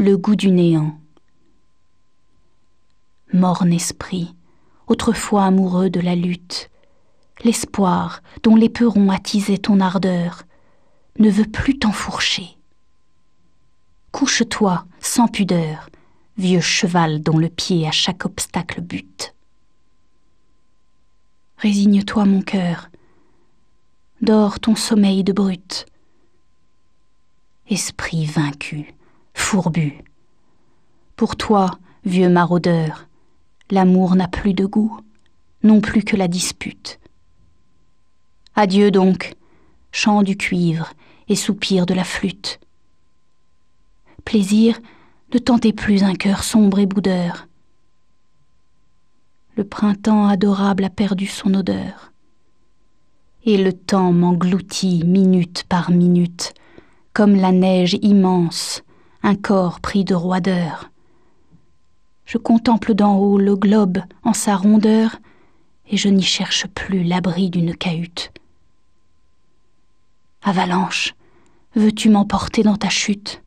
le goût du néant. Morne esprit, autrefois amoureux de la lutte, l'espoir dont l'éperon attisait ton ardeur ne veut plus t'enfourcher. Couche-toi sans pudeur, vieux cheval dont le pied à chaque obstacle bute. Résigne-toi, mon cœur, dors ton sommeil de brute. Esprit vaincu fourbu. Pour toi, vieux maraudeur, l'amour n'a plus de goût, non plus que la dispute. Adieu donc, chant du cuivre et soupir de la flûte. Plaisir, ne tentez plus un cœur sombre et boudeur. Le printemps adorable a perdu son odeur. Et le temps m'engloutit minute par minute, comme la neige immense un corps pris de roideur. Je contemple d'en haut le globe en sa rondeur, et je n'y cherche plus l'abri d'une cahute. Avalanche, veux-tu m'emporter dans ta chute